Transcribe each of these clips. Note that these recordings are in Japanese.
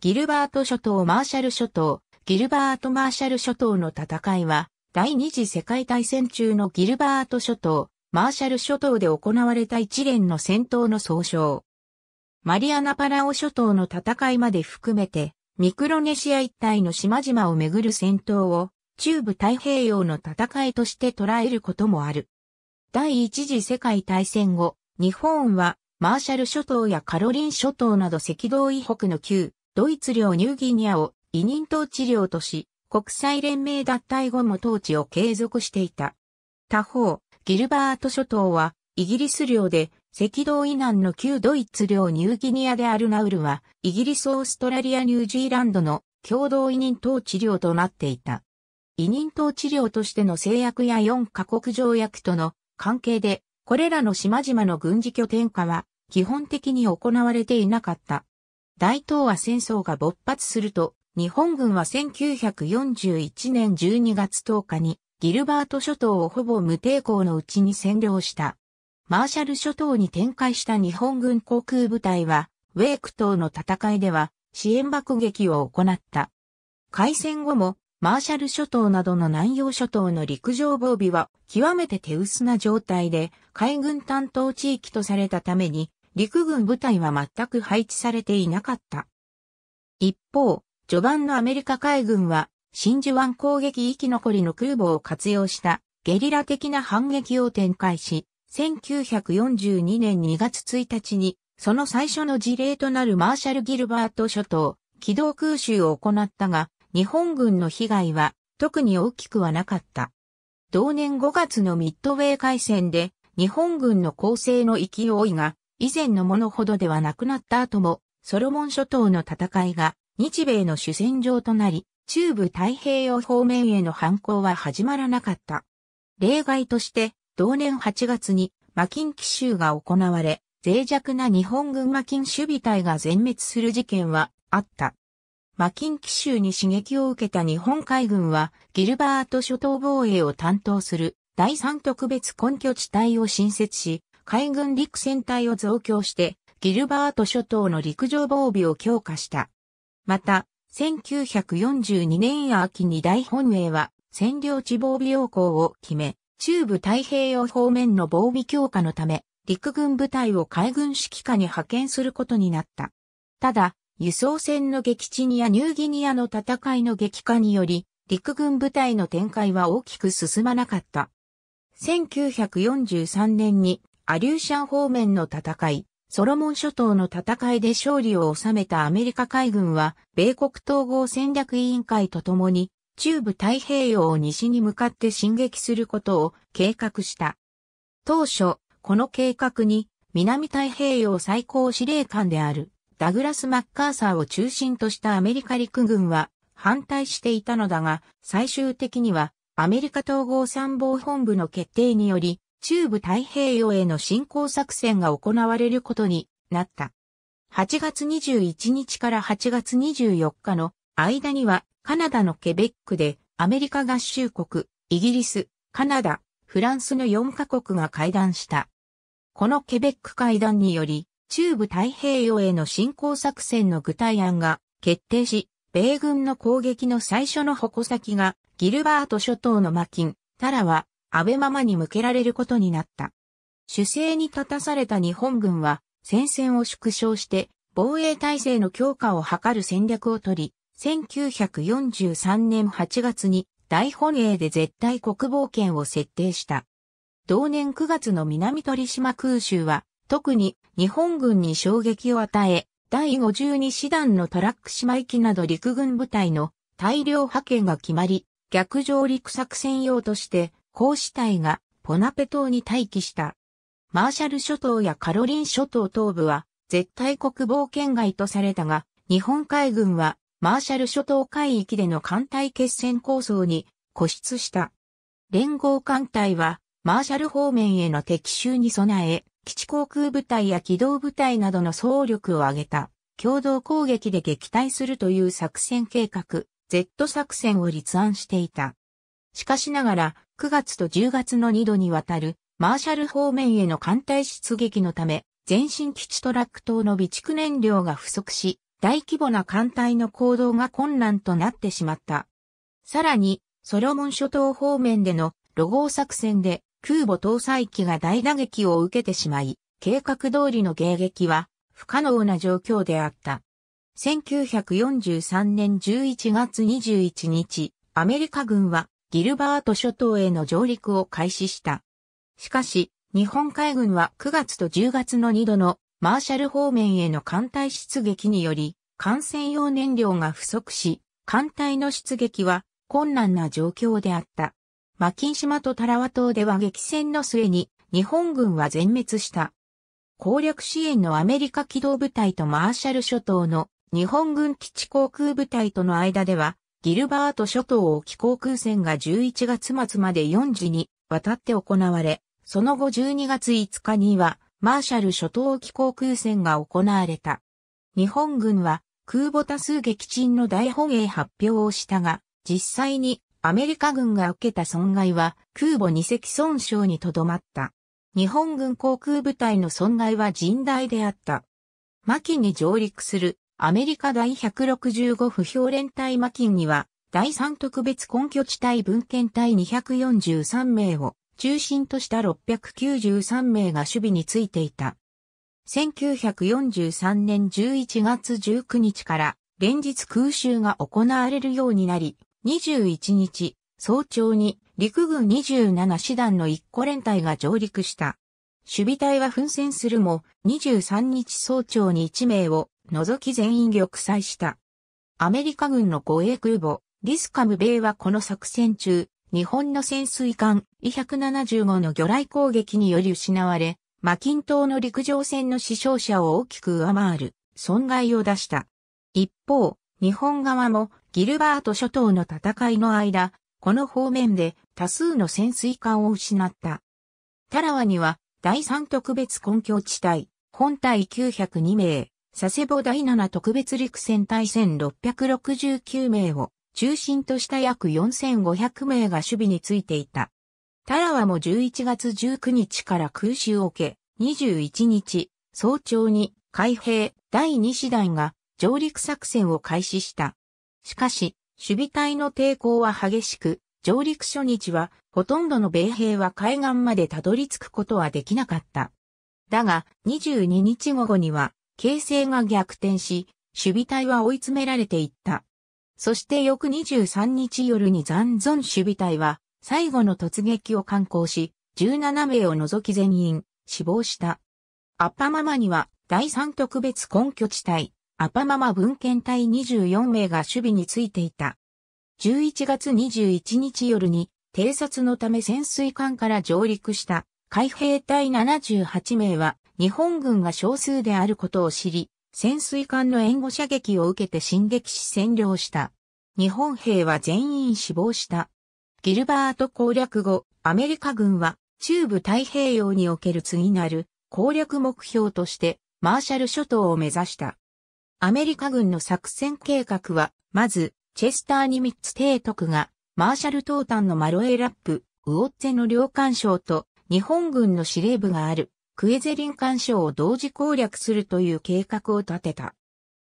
ギルバート諸島マーシャル諸島、ギルバート・マーシャル諸島の戦いは、第二次世界大戦中のギルバート諸島、マーシャル諸島で行われた一連の戦闘の総称。マリアナパラオ諸島の戦いまで含めて、ミクロネシア一帯の島々をめぐる戦闘を、中部太平洋の戦いとして捉えることもある。第一次世界大戦後、日本は、マーシャル諸島やカロリン諸島など赤道以北の旧、ドイツ領ニューギニアを委任統治領とし、国際連盟脱退後も統治を継続していた。他方、ギルバート諸島はイギリス領で、赤道以南の旧ドイツ領ニューギニアであるナウルは、イギリス・オーストラリア・ニュージーランドの共同委任統治領となっていた。委任統治領としての制約や4カ国条約との関係で、これらの島々の軍事拠点化は基本的に行われていなかった。大東亜戦争が勃発すると、日本軍は1941年12月10日にギルバート諸島をほぼ無抵抗のうちに占領した。マーシャル諸島に展開した日本軍航空部隊は、ウェーク島の戦いでは支援爆撃を行った。開戦後も、マーシャル諸島などの南洋諸島の陸上防備は極めて手薄な状態で海軍担当地域とされたために陸軍部隊は全く配置されていなかった。一方、序盤のアメリカ海軍は、真珠湾攻撃生き残りの空母を活用したゲリラ的な反撃を展開し、1942年2月1日に、その最初の事例となるマーシャル・ギルバート諸島、機動空襲を行ったが、日本軍の被害は特に大きくはなかった。同年5月のミッドウェー海戦で、日本軍の攻勢の勢いが以前のものほどではなくなった後も、ソロモン諸島の戦いが日米の主戦場となり、中部太平洋方面への反攻は始まらなかった。例外として、同年8月にマキン奇襲が行われ、脆弱な日本軍マキン守備隊が全滅する事件はあった。マキン奇襲に刺激を受けた日本海軍は、ギルバート諸島防衛を担当する第三特別根拠地帯を新設し、海軍陸戦隊を増強して、ギルバート諸島の陸上防備を強化した。また、1942年秋に大本営は占領地防備要項を決め、中部太平洋方面の防備強化のため、陸軍部隊を海軍指揮下に派遣することになった。ただ、輸送船の撃沈やニューギニアの戦いの激化により、陸軍部隊の展開は大きく進まなかった。1943年にアリューシャン方面の戦い、ソロモン諸島の戦いで勝利を収めたアメリカ海軍は、米国統合戦略委員会とともに、中部太平洋を西に向かって進撃することを計画した。当初、この計画に、南太平洋最高司令官である、ダグラス・マッカーサーを中心としたアメリカ陸軍は反対していたのだが、最終的にはアメリカ統合参謀本部の決定により、中部太平洋への侵攻作戦が行われることになった。8月21日から8月24日の間にはカナダのケベックでアメリカ合衆国、イギリス、カナダ、フランスの4カ国が会談した。このケベック会談により中部太平洋への侵攻作戦の具体案が決定し、米軍の攻撃の最初の矛先がギルバート諸島のマキン、タラワ、安倍ママに向けられることになった。主勢に立たされた日本軍は戦線を縮小して防衛体制の強化を図る戦略をとり、1943年8月に大本営で絶対国防圏を設定した。同年9月の南鳥島空襲は特に日本軍に衝撃を与え、第52師団のトラック島行きなど陸軍部隊の大量派遣が決まり、逆上陸作戦用として公使隊がポナペ島に待機した。マーシャル諸島やカロリン諸島東部は絶対国防圏外とされたが、日本海軍はマーシャル諸島海域での艦隊決戦構想に固執した。連合艦隊はマーシャル方面への敵襲に備え、基地航空部隊や機動部隊などの総力を挙げた、共同攻撃で撃退するという作戦計画、Z 作戦を立案していた。しかしながら、9月と10月の2度にわたるマーシャル方面への艦隊出撃のため、前進基地トラック島の備蓄燃料が不足し、大規模な艦隊の行動が困難となってしまった。さらに、ソロモン諸島方面でのロゴ作戦で空母搭載機が大打撃を受けてしまい、計画通りの迎撃は不可能な状況であった。1943年11月21日、アメリカ軍はギルバート諸島への上陸を開始した。しかし、日本海軍は9月と10月の2度のマーシャル方面への艦隊出撃により、艦船用燃料が不足し、艦隊の出撃は困難な状況であった。マキン島とタラワ島では激戦の末に日本軍は全滅した。攻略支援のアメリカ機動部隊とマーシャル諸島の日本軍基地航空部隊との間ではギルバート諸島沖航空戦が11月末まで4時に渡って行われ、その後12月5日にはマーシャル諸島沖航空戦が行われた。日本軍は空母多数撃沈の大本営発表をしたが、実際にアメリカ軍が受けた損害は空母2隻損傷にとどまった。日本軍航空部隊の損害は甚大であった。末に上陸するアメリカ第165不評連隊マキンには、第3特別根拠地帯文献隊243名を中心とした693名が守備についていた。1943年11月19日から連日空襲が行われるようになり、21日早朝に陸軍27師団の1個連隊が上陸した。守備隊は奮戦するも、23日早朝に1名を除き全員玉砕した。アメリカ軍の護衛空母、リスカム米はこの作戦中、日本の潜水艦 E175 の魚雷攻撃により失われ、マキン島の陸上戦の死傷者を大きく上回る損害を出した。一方、日本側もギルバート諸島の戦いの間、この方面で多数の潜水艦を失った。タラワには第3特別根拠地帯、本隊902名、佐世保第7特別陸戦隊1669名を中心とした約4500名が守備についていた。タラワも11月19日から空襲を受け、21日、早朝に海兵第2師団が上陸作戦を開始した。しかし、守備隊の抵抗は激しく、上陸初日はほとんどの米兵は海岸までたどり着くことはできなかった。だが、22日午後には形勢が逆転し、守備隊は追い詰められていった。そして翌23日夜に残存守備隊は最後の突撃を観光し、17名を除き全員死亡した。アッパママには第3特別根拠地帯、アッパママ文献隊24名が守備についていた。11月21日夜に偵察のため潜水艦から上陸した海兵隊78名は日本軍が少数であることを知り、潜水艦の援護射撃を受けて進撃し占領した。日本兵は全員死亡した。ギルバート攻略後、アメリカ軍は中部太平洋における次なる攻略目標としてマーシャル諸島を目指した。アメリカ軍の作戦計画は、まず、チェスター・ニミッツ提督が、マーシャル東端のマロエラップ、ウオッツェの領艦省と日本軍の司令部があるクエゼリン干渉を同時攻略するという計画を立てた。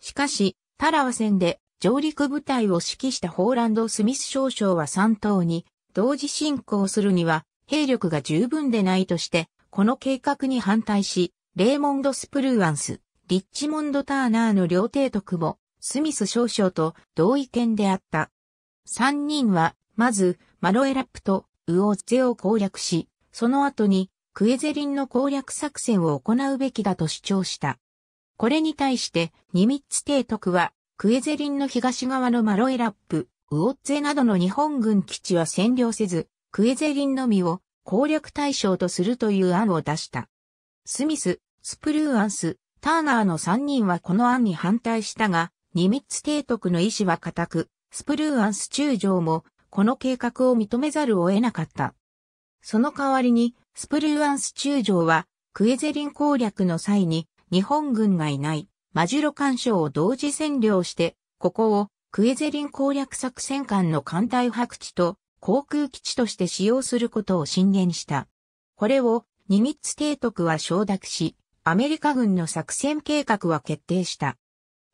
しかし、タラワ戦で上陸部隊を指揮したホーランド・スミス少将は3島に同時進行するには兵力が十分でないとして、この計画に反対し、レーモンド・スプルーアンス、リッチモンド・ターナーの両提督も、スミス少将と同意見であった。3人は、まず、マロエラップとウオッゼを攻略し、その後にクエゼリンの攻略作戦を行うべきだと主張した。これに対して、ニミッツ提督は、クエゼリンの東側のマロエラップ、ウオッゼなどの日本軍基地は占領せず、クエゼリンのみを攻略対象とするという案を出した。スミス、スプルーアンス、ターナーの3人はこの案に反対したが、ニミッツ提督の意志は固く、スプルーアンス中将もこの計画を認めざるを得なかった。その代わりにスプルーアンス中将は、クエゼリン攻略の際に、日本軍がいない、マジュロ干渉を同時占領して、ここを、クエゼリン攻略作戦艦の艦隊白地と、航空基地として使用することを進言した。これを、ニミッツ提督は承諾し、アメリカ軍の作戦計画は決定した。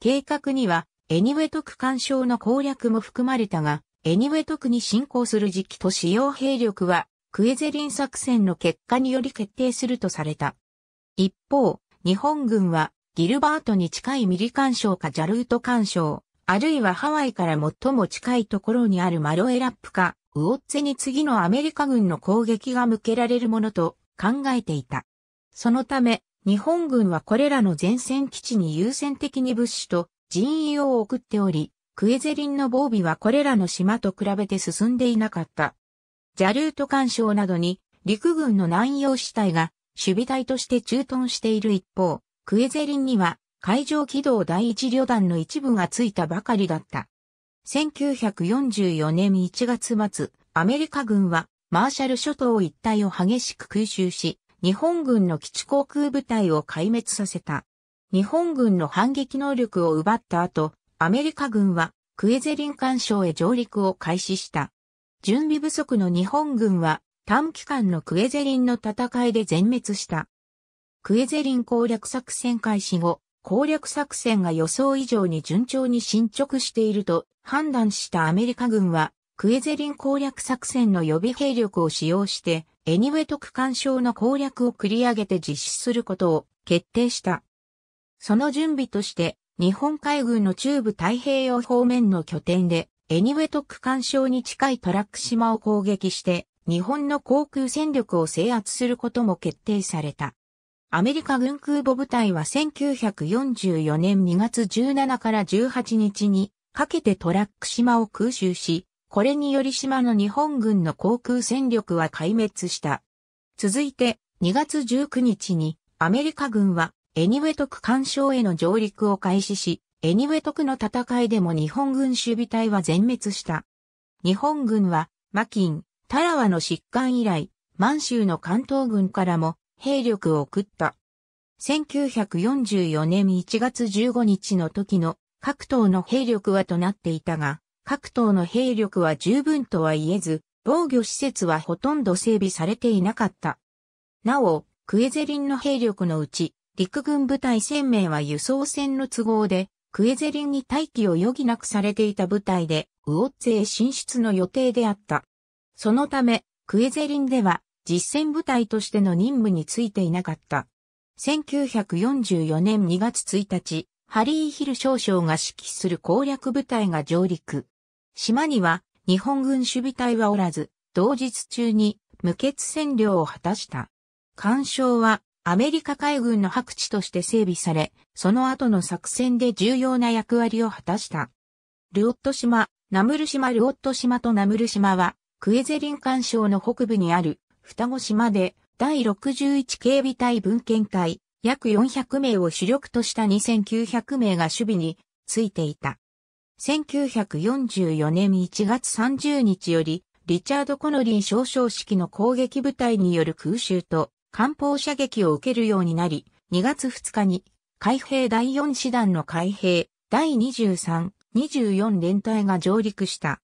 計画には、エニウェトク干渉の攻略も含まれたが、エニウェトクに進行する時期と使用兵力はクエゼリン作戦の結果により決定するとされた。一方、日本軍はギルバートに近いミリ干渉かジャルート干渉、あるいはハワイから最も近いところにあるマロエラップか、ウオッツェに次のアメリカ軍の攻撃が向けられるものと考えていた。そのため、日本軍はこれらの前線基地に優先的に物資と人員を送っており、クエゼリンの防備はこれらの島と比べて進んでいなかった。ジャルート干渉などに陸軍の南洋支隊が守備隊として駐屯している一方、クエゼリンには海上機動第一旅団の一部がついたばかりだった。1944年1月末、アメリカ軍はマーシャル諸島一帯を激しく空襲し、日本軍の基地航空部隊を壊滅させた。日本軍の反撃能力を奪った後、アメリカ軍はクエゼリン干渉へ上陸を開始した。準備不足の日本軍は短期間のクエゼリンの戦いで全滅した。クエゼリン攻略作戦開始後、攻略作戦が予想以上に順調に進捗していると判断したアメリカ軍は、クエゼリン攻略作戦の予備兵力を使用して、エニウェト区間省の攻略を繰り上げて実施することを決定した。その準備として、日本海軍の中部太平洋方面の拠点で、エニウェト区干渉に近いトラック島を攻撃して、日本の航空戦力を制圧することも決定された。アメリカ軍空母部隊は1944年2月17から18日にかけてトラック島を空襲し、これにより島の日本軍の航空戦力は壊滅した。続いて2月19日にアメリカ軍はエニウェト区干渉への上陸を開始し、エニウェトクの戦いでも日本軍守備隊は全滅した。日本軍は、マキン、タラワの疾患以来、満州の関東軍からも兵力を送った。1944年1月15日の時の各党の兵力はとなっていたが、各党の兵力は十分とは言えず、防御施設はほとんど整備されていなかった。なお、クエゼリンの兵力のうち、陸軍部隊1000名は輸送船の都合でクエゼリンに待機を余儀なくされていた部隊で、ウオッツへ進出の予定であった。そのため、クエゼリンでは、実戦部隊としての任務についていなかった。1944年2月1日、ハリー・ヒル少将が指揮する攻略部隊が上陸。島には日本軍守備隊はおらず、同日中に無血占領を果たした。干渉はアメリカ海軍の白地として整備され、その後の作戦で重要な役割を果たした。ルオット島、ナムル島ルオット島とナムル島は、クエゼリン干渉の北部にある双子島で、第61警備隊文献隊、約400名を主力とした2900名が守備についていた。1944年1月30日より、リチャード・コノリー少将式の攻撃部隊による空襲と、艦砲射撃を受けるようになり、2月2日に、海兵第4師団の海兵、第23、24連隊が上陸した。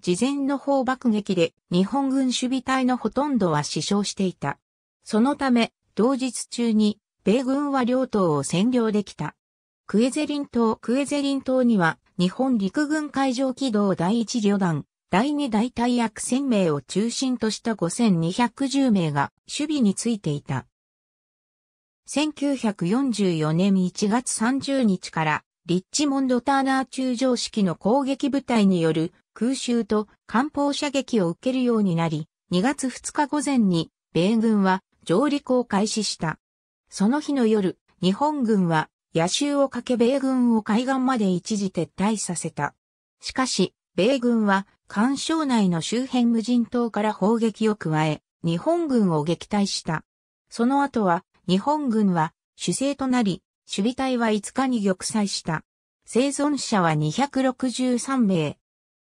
事前の砲爆撃で日本軍守備隊のほとんどは死傷していた。そのため、同日中に、米軍は両島を占領できた。クエゼリン島、クエゼリン島には、日本陸軍海上機動第一旅団、第二大隊約1000名を中心とした5210名が守備についていた。1944年1月30日からリッチモンド・ターナー中将式の攻撃部隊による空襲と艦砲射撃を受けるようになり、2月2日午前に米軍は上陸を開始した。その日の夜、日本軍は野襲をかけ米軍を海岸まで一時撤退させた。しかし、米軍は干渉内の周辺無人島から砲撃を加え、日本軍を撃退した。その後は、日本軍は主勢となり、守備隊は5日に玉砕した。生存者は263名。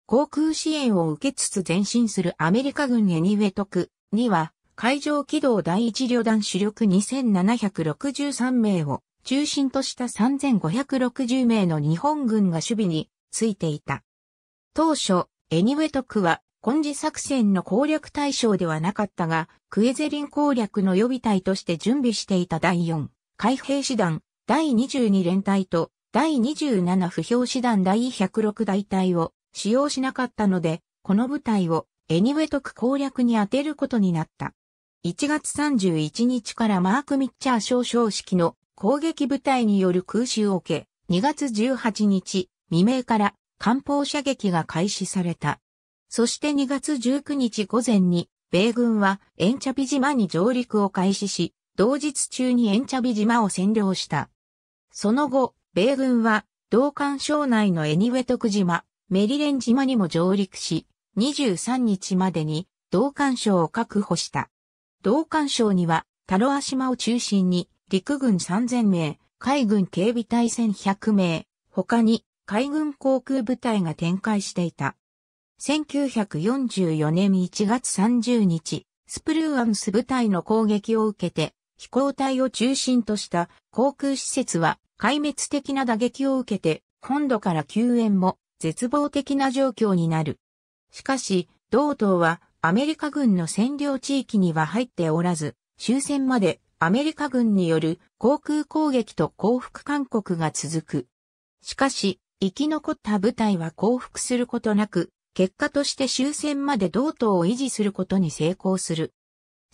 航空支援を受けつつ前進するアメリカ軍エニウェトクには、海上機動第一旅団主力2763名を中心とした3560名の日本軍が守備についていた。当初、エニウェトクは、根治作戦の攻略対象ではなかったが、クエゼリン攻略の予備隊として準備していた第4、海兵師団、第22連隊と、第27不評師団第106大隊を使用しなかったので、この部隊をエニウェトク攻略に当てることになった。1月31日からマーク・ミッチャー少将式の攻撃部隊による空襲を受け、2月18日未明から艦砲射撃が開始された。そして2月19日午前に、米軍はエンチャビ島に上陸を開始し、同日中にエンチャビ島を占領した。その後、米軍は、同艦省内のエニウェトク島、メリレン島にも上陸し、23日までに、同艦省を確保した。同艦省には、タロア島を中心に、陸軍3000名、海軍警備隊1100名、他に海軍航空部隊が展開していた。1944年1月30日、スプルーアンス部隊の攻撃を受けて、飛行隊を中心とした航空施設は壊滅的な打撃を受けて、本土から救援も絶望的な状況になる。しかし、同党はアメリカ軍の占領地域には入っておらず、終戦までアメリカ軍による航空攻撃と降伏勧告が続く。しかし、生き残った部隊は降伏することなく、結果として終戦まで同等を維持することに成功する。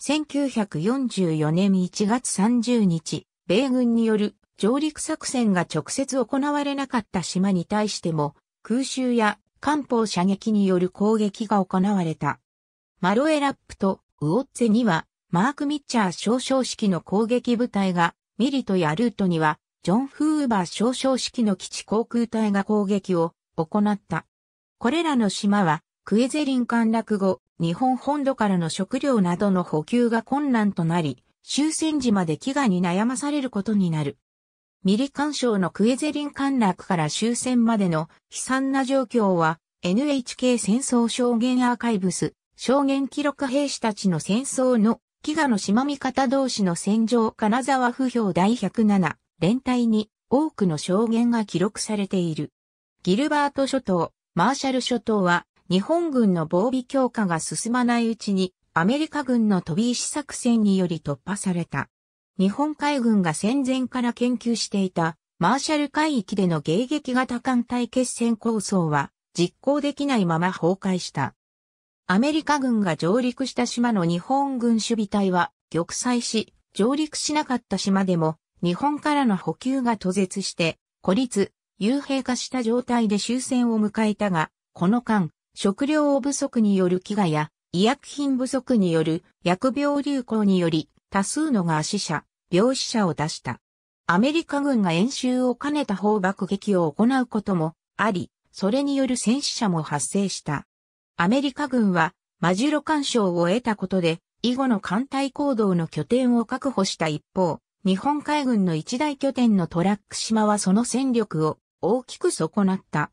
1944年1月30日、米軍による上陸作戦が直接行われなかった島に対しても、空襲や艦砲射撃による攻撃が行われた。マロエラップとウオッツェには、マーク・ミッチャー少将式の攻撃部隊が、ミリとヤルートには、ジョン・フーバー少将式の基地航空隊が攻撃を行った。これらの島は、クエゼリン陥落後、日本本土からの食料などの補給が困難となり、終戦時まで飢餓に悩まされることになる。ミリ干渉のクエゼリン陥落から終戦までの悲惨な状況は NHK 戦争証言アーカイブス、証言記録兵士たちの戦争の飢餓の島見方同士の戦場金沢不評第107連帯に多くの証言が記録されている。ギルバート諸島、マーシャル諸島は日本軍の防備強化が進まないうちにアメリカ軍の飛び石作戦により突破された。日本海軍が戦前から研究していたマーシャル海域での迎撃型艦隊決戦構想は実行できないまま崩壊した。アメリカ軍が上陸した島の日本軍守備隊は玉砕し、上陸しなかった島でも日本からの補給が途絶して、孤立、幽閉化した状態で終戦を迎えたが、この間、食料不足による飢餓や、医薬品不足による薬病流行により、多数のが死者、病死者を出した。アメリカ軍が演習を兼ねた砲爆撃を行うこともあり、それによる戦死者も発生した。アメリカ軍は、マジュロ干渉を得たことで、以後の艦隊行動の拠点を確保した一方、日本海軍の一大拠点のトラック島はその戦力を大きく損なった。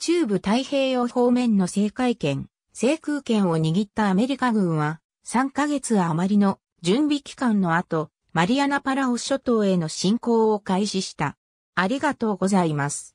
中部太平洋方面の制海権、制空権を握ったアメリカ軍は、3ヶ月余りの準備期間の後、マリアナパラオ諸島への侵攻を開始した。ありがとうございます。